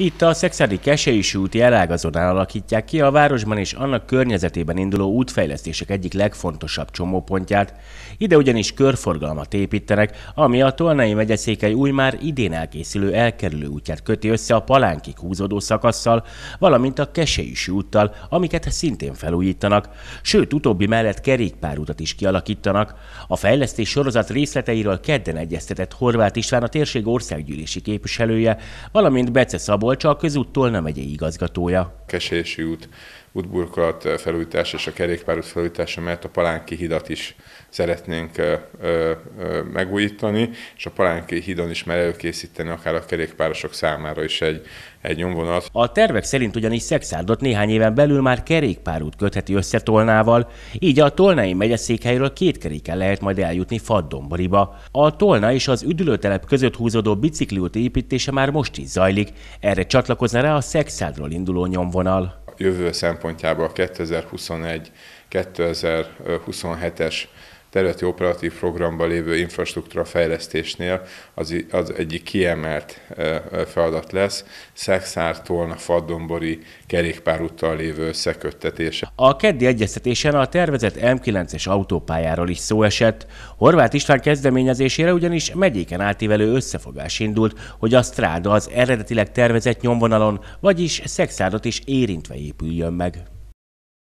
Itt a szexádi Keselyisi úti elágazónál alakítják ki a városban és annak környezetében induló útfejlesztések egyik legfontosabb csomópontját. Ide ugyanis körforgalmat építenek, ami a Tolnai megyeszékely új már idén elkészülő elkerülő útját köti össze a Palánki húzódó szakasszal, valamint a Keselyisi úttal, amiket szintén felújítanak. Sőt, utóbbi mellett kerékpárutat is kialakítanak. A fejlesztés sorozat részleteiről kedden egyeztetett Horváth István a térség országgyűlési képviselője, valamint Bece Szabó a közúttól nem megyei igazgatója. Kesési út útburkolat felújítása és a kerékpárút felújítása, mert a Palánki hidat is szeretnénk megújítani, és a Palánki hídon is már előkészíteni akár a kerékpárosok számára is egy, egy nyomvonalat. A tervek szerint ugyanis Szexárdot néhány éven belül már kerékpárút kötheti össze Tolnával, így a Tolnai megyeszékhelyről két keréken lehet majd eljutni Faddomboriba. A Tolna és az üdülőtelep között húzódó bicikliút építése már most is zajlik, erre csatlakozna rá a Szexárdról induló nyomvonal jövő szempontjából a 2021-2027-es területi operatív programban lévő infrastruktúra fejlesztésnél az, az egyik kiemelt feladat lesz, Szexártól a Faddombori kerékpárúttal lévő összeköttetése. A keddi egyeztetésen a tervezett M9-es autópályáról is szó esett. Horváth István kezdeményezésére ugyanis megyéken átívelő összefogás indult, hogy a stráda az eredetileg tervezett nyomvonalon, vagyis Szexárdot is érintve épüljön meg.